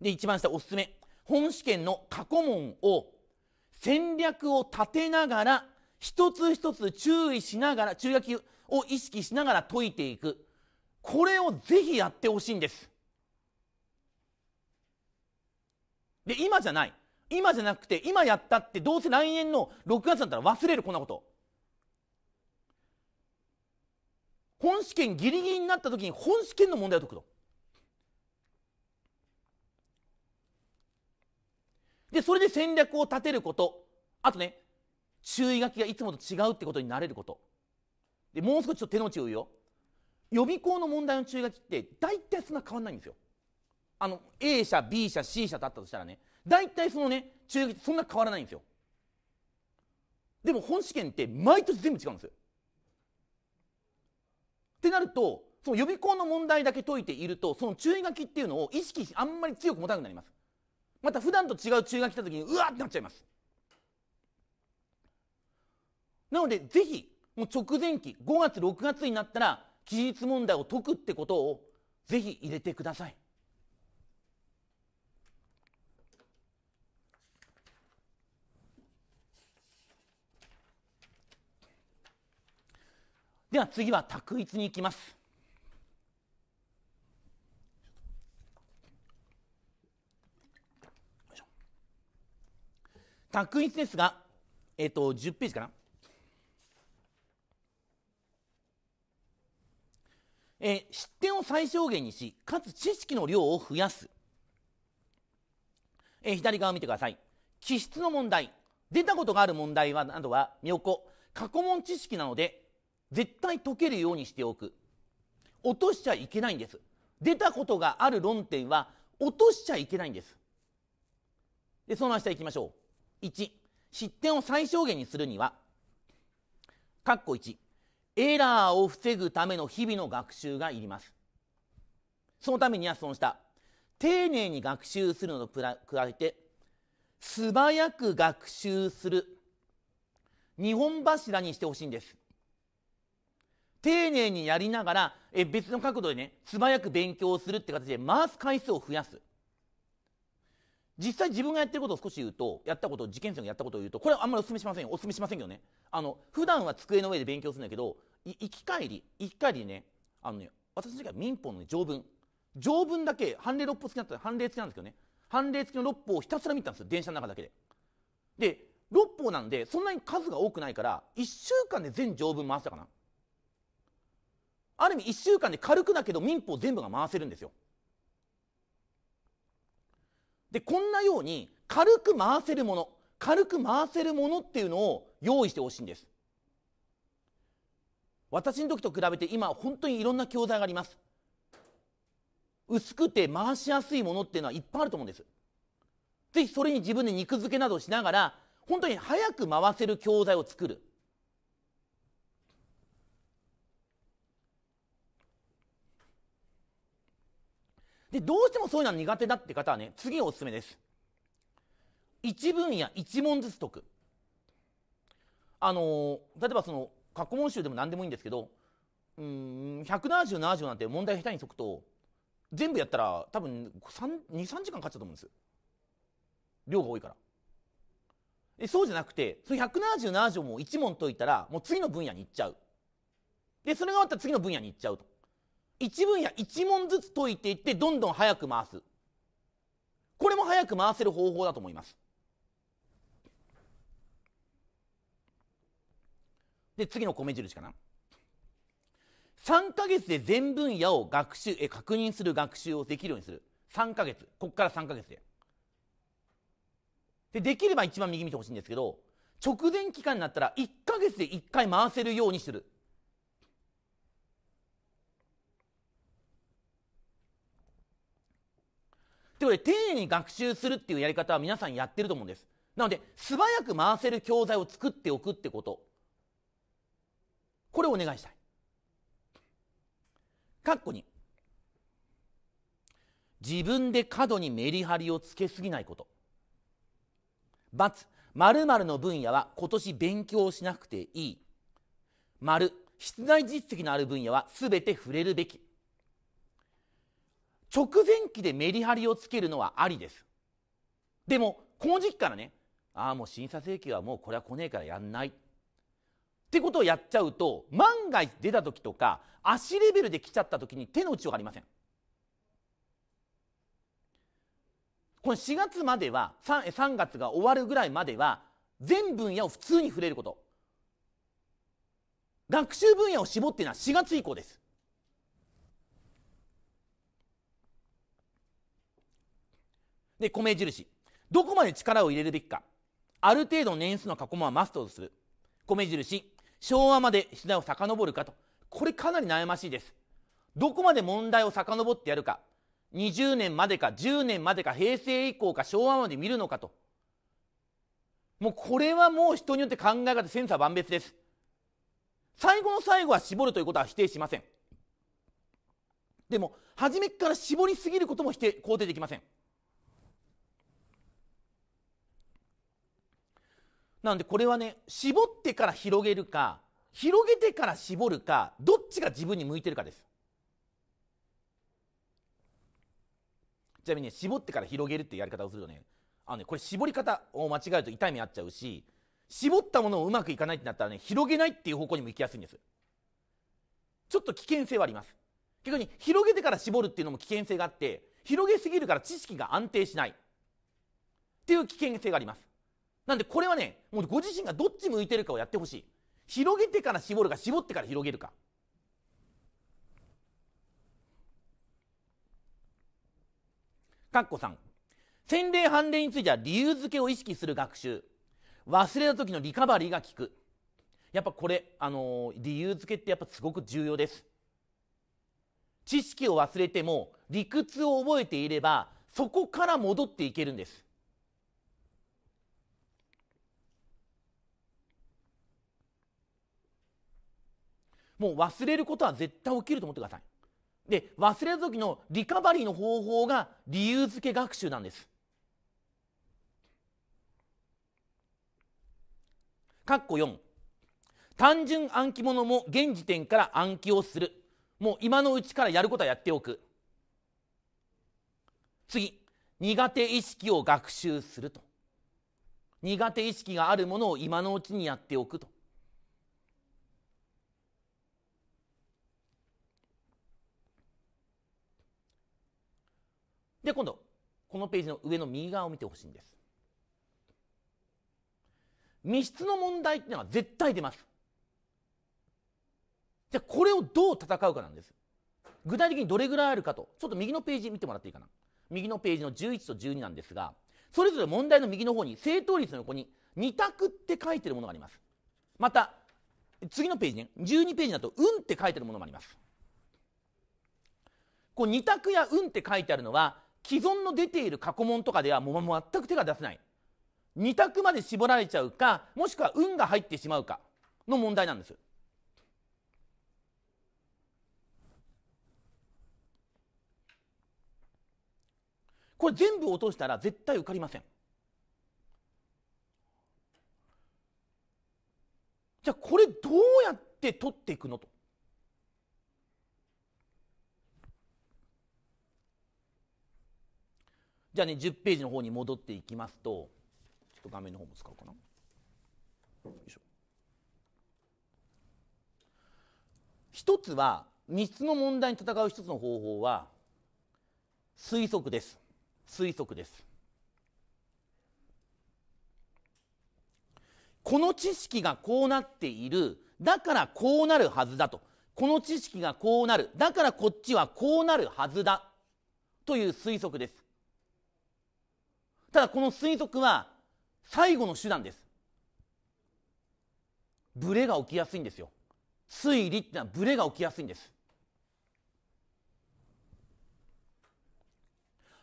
で一番下おすすめ本試験の過去問を戦略を立てながら一つ一つ注意しながら注意書きを意識しながら解いていくこれをぜひやってほしいんですで今じゃない今じゃなくて今やったってどうせ来年の6月だったら忘れるこんなこと本試験ギリギリになった時に本試験の問題を解くと。で、それで戦略を立てること。あとね、注意書きがいつもと違うってことになれること。で、もう少しちょっと手の内を言うよ。予備校の問題の注意書きって大体そんな変わんないんですよ。あの、A 社、B 社、C 社だったとしたらね、大体そのね、注意書きってそんな変わらないんですよ。でも本試験って毎年全部違うんですよ。ってなるとその予備校の問題だけ解いているとその注意書きっていうのを意識しあんまり強く持たなくなりますまた普段と違う注意書き来た時にうわってなっちゃいますなのでぜひもう直前期5月6月になったら期日問題を解くってことをぜひ入れてくださいでは次は択一に行きます択一ですが、えっ、ー、と10ページかなえー、失点を最小限にしかつ知識の量を増やす、えー、左側を見てください気質の問題出たことがある問題はなどは妙高過去問知識なので絶対解けるようにしておく落としちゃいけないんです出たことがある論点は落としちゃいけないんですでその明日いきましょう1失点を最小限にするには括弧1エラーを防ぐための日々の学習がいりますそのためにはその下丁寧に学習するのと比べて素早く学習する日本柱にしてほしいんです丁寧にやりながらえ別の角度でね素早く勉強をするって形で回す回数を増やす実際自分がやってることを少し言うとやったことを受験生がやったことを言うとこれはあんまりお勧めしませんよお勧めしませんけどねあの普段は机の上で勉強するんだけど行き帰り行き帰りねあのね私の時は民法の、ね、条文条文だけ判例六法付きだった判例付きなんですけどね判例付きの六法をひたすら見たんですよ電車の中だけでで6法なんでそんなに数が多くないから1週間で全条文回したかなある意味1週間で軽くだけど民法全部が回せるんですよでこんなように軽く回せるもの軽く回せるものっていうのを用意してほしいんです私の時と比べて今本当にいろんな教材があります薄くて回しやすいものっていうのはいっぱいあると思うんですぜひそれに自分で肉付けなどしながら本当に早く回せる教材を作るで、どうしてもそういうのは苦手だって方はね、次おすすめです。一分野一問ずつ解く。あのー、例えばその、過去問集でも何でもいいんですけど、うん、1 7 70なんて問題下手に解くと、全部やったら多分2、3時間かかっちゃうと思うんです。量が多いから。でそうじゃなくて、その1 7 70も1問解いたら、もう次の分野に行っちゃう。で、それが終わったら次の分野に行っちゃうと。1分や1問ずつ解いていってどんどん早く回すこれも早く回せる方法だと思いますで次の米印かな3か月で全分野を学習え確認する学習をできるようにする3か月ここから3か月ででできれば一番右見てほしいんですけど直前期間になったら1か月で1回回せるようにするとこと丁寧に学習するっていうやり方は皆さんやってると思うんです。なので、素早く回せる教材を作っておくってこと。これをお願いしたい。かっこに。自分で過度にメリハリをつけすぎないこと。×、〇〇の分野は今年勉強しなくていい。丸、室内実績のある分野は全て触れるべき。直前期でメリハリをつけるのはありですでもこの時期からねああもう審査請求はもうこれは来ねえからやんないってことをやっちゃうと万が一出た時とか足レベルで来ちゃった時に手の内ちよありませんこの4月までは 3, 3月が終わるぐらいまでは全分野を普通に触れること学習分野を絞っていうのは4月以降ですで米印どこまで力を入れるべきかある程度の年数の過去問はマストとする米印昭和まで出題を遡るかとこれかなり悩ましいですどこまで問題を遡ってやるか20年までか10年までか平成以降か昭和まで見るのかともうこれはもう人によって考え方センサー万別です最後の最後は絞るということは否定しませんでも初めから絞りすぎることも否定肯定できませんなんでこれはね絞ってから広げるか広げてから絞るかどっちが自分に向いてるかですちなみに、ね、絞ってから広げるっていうやり方をするとねあのねこれ絞り方を間違えると痛い目あっちゃうし絞ったものをうまくいかないってなったらね広げないっていう方向にも行きやすいんですちょっと危険性はあります逆に広げてから絞るっていうのも危険性があって広げすぎるから知識が安定しないっていう危険性がありますなんでこれはね、もうご自身がどっち向いてるかをやってほしい。広げてから絞るか、絞ってから広げるか。かっこん。洗礼判例については理由付けを意識する学習。忘れた時のリカバリーが効く。やっぱこれ、あのー、理由付けってやっぱすごく重要です。知識を忘れても理屈を覚えていればそこから戻っていけるんです。もう忘れることは絶対起きると思ってくださいで忘れた時のリカバリーの方法が理由付け学習なんですかっこ4単純暗記のも現時点から暗記をするもう今のうちからやることはやっておく次苦手意識を学習すると苦手意識があるものを今のうちにやっておくとで、今度、このページの上の右側を見てほしいんです。密室の問題っていうのは絶対出ます。じゃあ、これをどう戦うかなんです。具体的にどれぐらいあるかと、ちょっと右のページ見てもらっていいかな。右のページの11と12なんですが、それぞれ問題の右の方に正答率の横に2択って書いてるものがあります。また、次のページね、12ページだと、運って書いてるものもあります。こう2択や運って書いてあるのは、既存の出ている過去問とかではもう全く手が出せない2択まで絞られちゃうかもしくは運が入ってしまうかの問題なんですこれ全部落としたら絶対受かりません。じゃあこれどうやって取っていくのと。じゃあね10ページの方に戻っていきますとちょっと画面の方も使おうかなよいしょ一つは3つの問題に戦う一つの方法は推測です推測ですこの知識がこうなっているだからこうなるはずだとこの知識がこうなるだからこっちはこうなるはずだという推測ですただこの推測は最後の手段です。ブレが起きやすいんですよ。推理ってのはブレが起きやすいんです。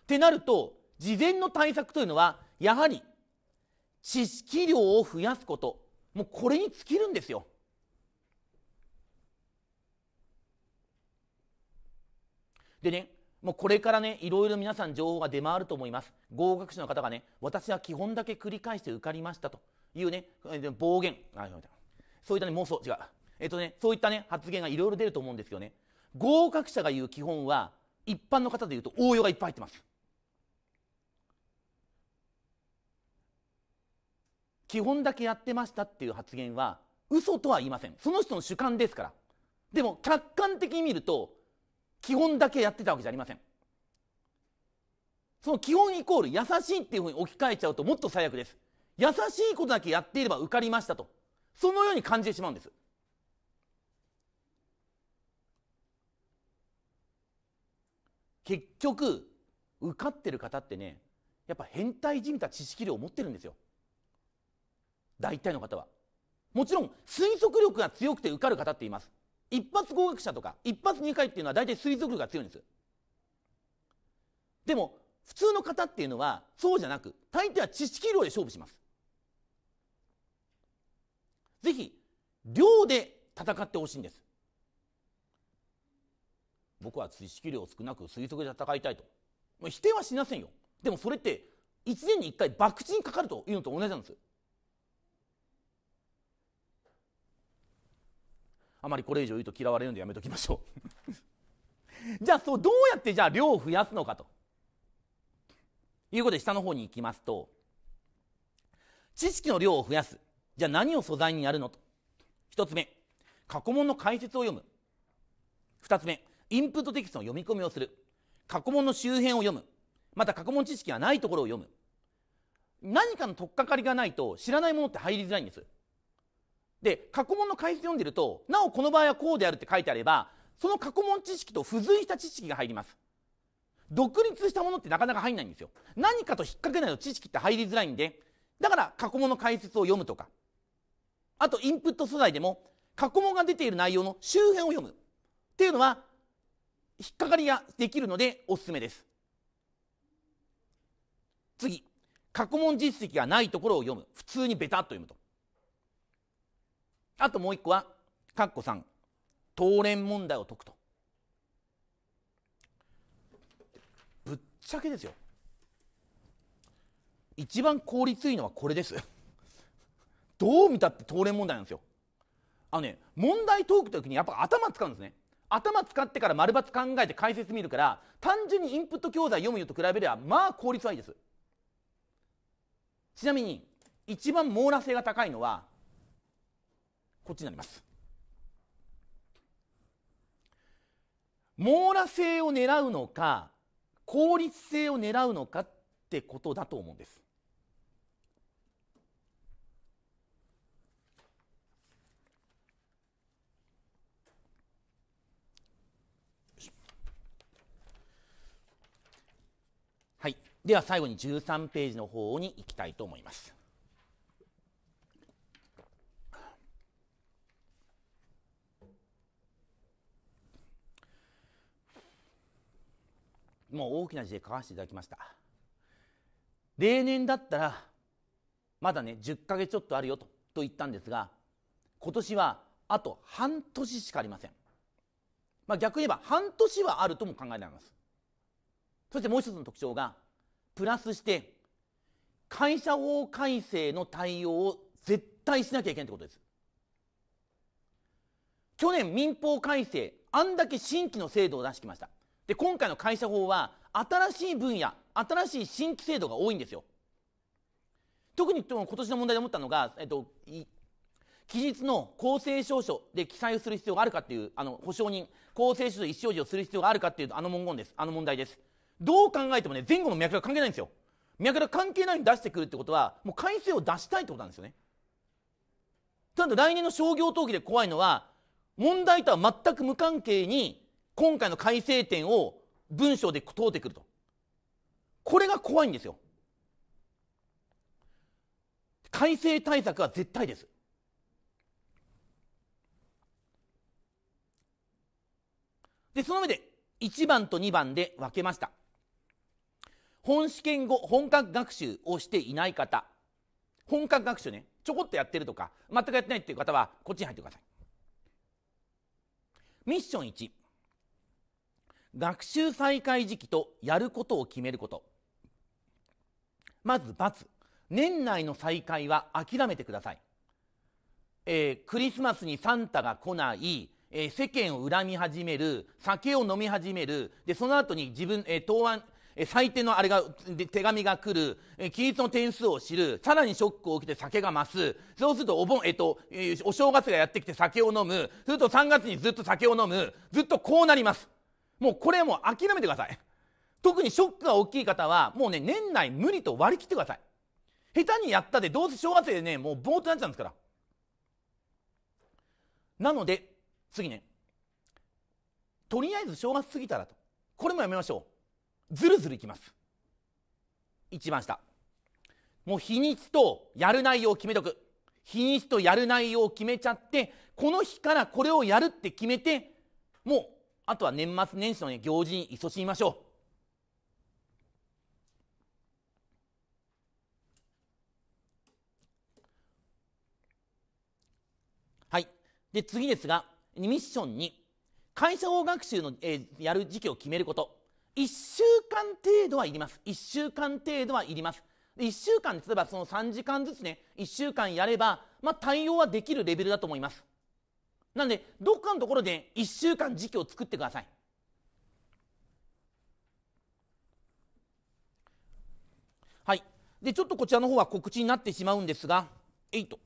ってなると事前の対策というのはやはり知識量を増やすこともうこれに尽きるんですよ。でねもうこれからね、いろいろ皆さん情報が出回ると思います。合格者の方がね、私は基本だけ繰り返して受かりましたというね、暴言、そういったね、妄想、違う。えっとね、そういったね、発言がいろいろ出ると思うんですよね。合格者が言う基本は、一般の方で言うと応用がいっぱい入ってます。基本だけやってましたっていう発言は、嘘とは言いません。その人の主観ですから。でも、客観的に見ると、基本だけやってたわけじゃありませんその基本イコール優しいっていうふうに置き換えちゃうともっと最悪です優しいことだけやっていれば受かりましたとそのように感じてしまうんです結局受かってる方ってねやっぱ変態じみた知識量を持ってるんですよ大体の方はもちろん推測力が強くて受かる方っています一発合格者とか一発2回っていうのは大体推測力が強いんですでも普通の方っていうのはそうじゃなく大抵は知識量で勝負しますぜひ量で戦ってほしいんです僕は知識量少なく推測で戦いたいと否定はしませんよでもそれって1年に1回博打にかかるというのと同じなんですあまりこれ以上言うと嫌われるんでやめときましょう じゃあそうどうやってじゃあ量を増やすのかということで下の方に行きますと知識の量を増やすじゃあ何を素材にやるのと1つ目過去問の解説を読む2つ目インプットテキストの読み込みをする過去問の周辺を読むまた過去問知識がないところを読む何かの取っかかりがないと知らないものって入りづらいんですで過去問の解説読んでるとなおこの場合はこうであるって書いてあればその過去問知識と付随した知識が入ります独立したものってなかなか入んないんですよ何かと引っ掛けないと知識って入りづらいんでだから過去問の解説を読むとかあとインプット素材でも過去問が出ている内容の周辺を読むっていうのは引っかかりができるのでおすすめです次過去問実績がないところを読む普通にベタっと読むとあともう一個はかっこ3当連問題を解くとぶっちゃけですよ一番効率いいのはこれです どう見たって当連問題なんですよあのね問題解く時にやっぱ頭使うんですね頭使ってから丸抜考えて解説見るから単純にインプット教材読むよと比べればまあ効率はいいですちなみに一番網羅性が高いのはこっちになります網羅性を狙うのか効率性を狙うのかってことだと思うんですはい、では最後に13ページの方に行きたいと思います。もう大きな字で書かせていただきました例年だったらまだね10ヶ月ちょっとあるよとと言ったんですが今年はあと半年しかありません、まあ、逆に言えば半年はあるとも考えられますそしてもう一つの特徴がプラスして会社法改正の対応を絶対しなきゃいけないってことです去年民法改正あんだけ新規の制度を出してきましたで今回の会社法は新しい分野新しい新規制度が多いんですよ特に今年の問題で思ったのが、えっと、期日の公正証書で記載をする必要があるかっていうあの保証人公正証書一生示をする必要があるかっていうあの文言ですあの問題ですどう考えてもね前後の脈絡関係ないんですよ脈絡関係ないに出してくるってことはもう改正を出したいってことなんですよねただ来年の商業登記で怖いのは問題とは全く無関係に今回の改正点を文章で通うてくると。これが怖いんですよ。改正対策は絶対です。で、その上で1番と2番で分けました。本試験後、本格学習をしていない方、本格学習ね、ちょこっとやってるとか、全くやってないっていう方は、こっちに入ってください。ミッション1、学習再開時期とやることを決めることまず×年内の再開は諦めてください、えー、クリスマスにサンタが来ないえー、世間を恨み始める酒を飲み始めるでその後に自分、えー、答案、え最低のあれがで手紙が来る、えー、期日の点数を知るさらにショックを受けて酒が増すそうするとお盆、えっとお正月がやってきて酒を飲むすると3月にずっと酒を飲むずっとこうなりますもうこれもう諦めてください。特にショックが大きい方は、もうね、年内無理と割り切ってください。下手にやったで、どうせ小学生でね、もうぼーっとなっちゃうんですから。なので、次ね、とりあえず正月過ぎたらと。これもやめましょう。ずるずるいきます。一番下。もう日にちとやる内容を決めとく。日にちとやる内容を決めちゃって、この日からこれをやるって決めて、もうあとは年末年始の、行事に勤しみましょう。はい。で、次ですが、ミッション2。会社法学習の、えー、やる時期を決めること。1週間程度はいります。1週間程度はいります。1週間、例えばその3時間ずつね、1週間やれば、まあ、対応はできるレベルだと思います。なんでどっかのところで1週間時期を作ってくださいはいでちょっとこちらの方は告知になってしまうんですがと。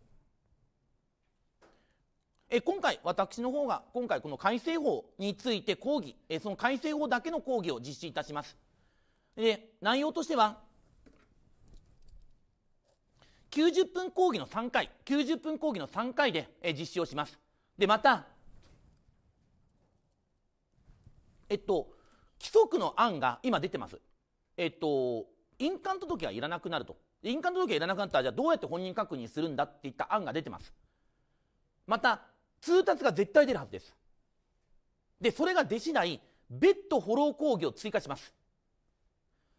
え今回私の方が今回この改正法について講義えその改正法だけの講義を実施いたしますで内容としては90分講義の3回90分講義の3回で実施をしますでまたえっと規則の案が今出てますえっと印鑑届はいらなくなると印鑑届はいらなくなったらじゃあどうやって本人確認するんだっていった案が出てますまた通達が絶対出るはずですでそれが出次第別途フォロー講義を追加します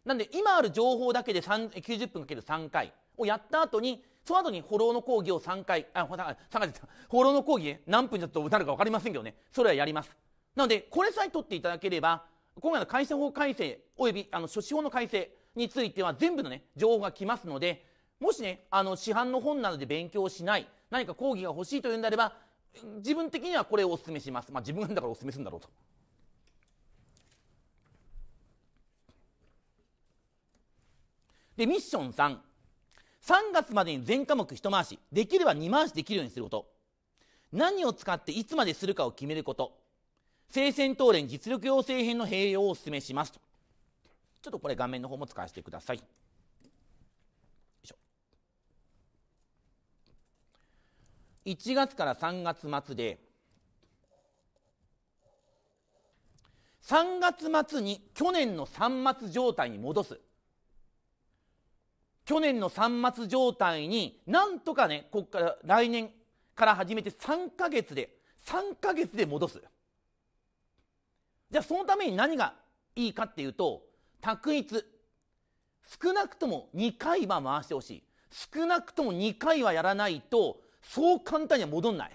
なんで今ある情報だけで90分かける3回をやった後にその後にフォローの講義を3回、あ、3回です。フォローの講義、ね、何分ちょっとなるか分かりませんけどね、それはやります。なので、これさえ取っていただければ、今回の改正法改正、及びあの処置法の改正については全部のね、情報が来ますので、もしね、あの、市販の本などで勉強しない、何か講義が欲しいというんであれば、自分的にはこれをお勧めします。まあ自分だからお勧めするんだろうと。で、ミッション3。3月までに全科目1回し、できれば2回しできるようにすること。何を使っていつまでするかを決めること。聖戦等連実力養成編の併用をお勧めしますと。ちょっとこれ画面の方も使わせてください。1月から3月末で3月末に去年の3末状態に戻す去年の3末状態になんとかねここから来年から始めて3ヶ月で3ヶ月で戻すじゃあそのために何がいいかっていうと択一少なくとも2回は回してほしい少なくとも2回はやらないとそう簡単には戻んない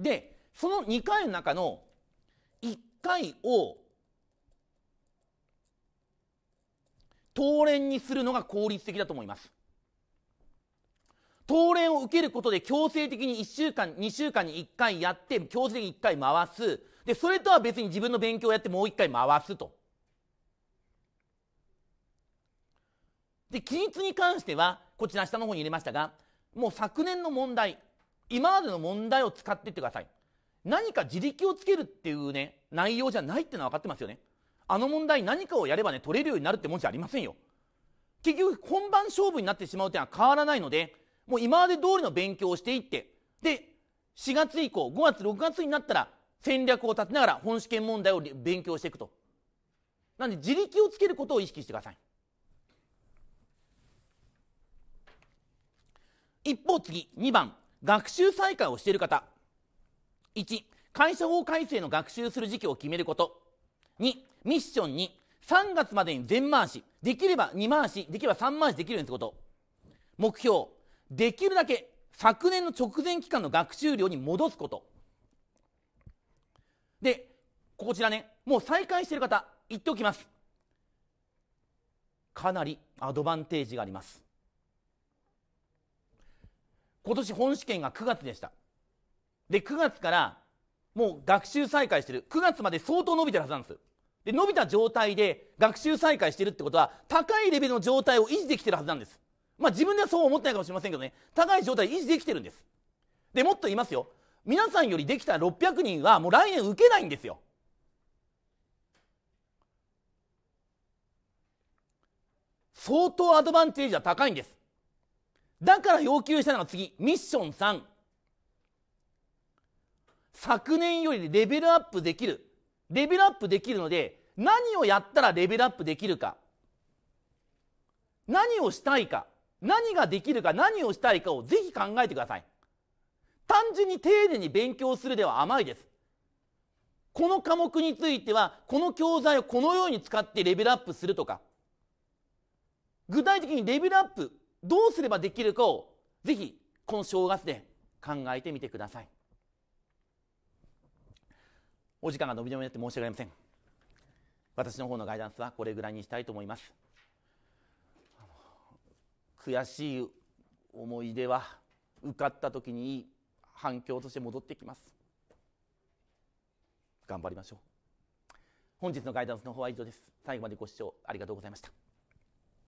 でその2回の中の1回を当連にするのが効率的だと思います当連を受けることで強制的に1週間2週間に1回やって強制的に1回回すでそれとは別に自分の勉強をやってもう1回回すとで期日に関してはこちら下の方に入れましたがもう昨年の問題今までの問題を使っていってください何か自力をつけるっていうね内容じゃないっていうのは分かってますよねあの問題何かをやればね取れるようになるってもんじゃありませんよ結局本番勝負になってしまう点は変わらないのでもう今まで通りの勉強をしていってで4月以降5月6月になったら戦略を立てながら本試験問題を勉強していくとなんで自力をつけることを意識してください一方次2番学習再開をしている方1会社法改正の学習する時期を決めること2ミッションに3月までに全回し、できれば2回し、できれば3回しできるんですってこと。目標、できるだけ昨年の直前期間の学習量に戻すこと。で、こちらね、もう再開してる方、言っておきます。かなりアドバンテージがあります。今年本試験が9月でした。で、9月からもう学習再開してる。9月まで相当伸びてるはずなんです。で伸びた状態で学習再開してるってことは高いレベルの状態を維持できてるはずなんですまあ自分ではそう思ってないかもしれませんけどね高い状態維持できてるんですでもっと言いますよ皆さんよりできた600人はもう来年受けないんですよ相当アドバンテージは高いんですだから要求したのが次ミッション3昨年よりレベルアップできるレベルアップできるので何をやったらレベルアップできるか何をしたいか何ができるか何をしたいかをぜひ考えてください単純に丁寧に勉強するでは甘いですこの科目についてはこの教材をこのように使ってレベルアップするとか具体的にレベルアップどうすればできるかをぜひこの正月で考えてみてくださいお時間が伸び伸びになって申し訳ありません私の方のガイダンスはこれぐらいにしたいと思います悔しい思い出は受かった時に反響として戻ってきます頑張りましょう本日のガイダンスの方は以上です最後までご視聴ありがとうございました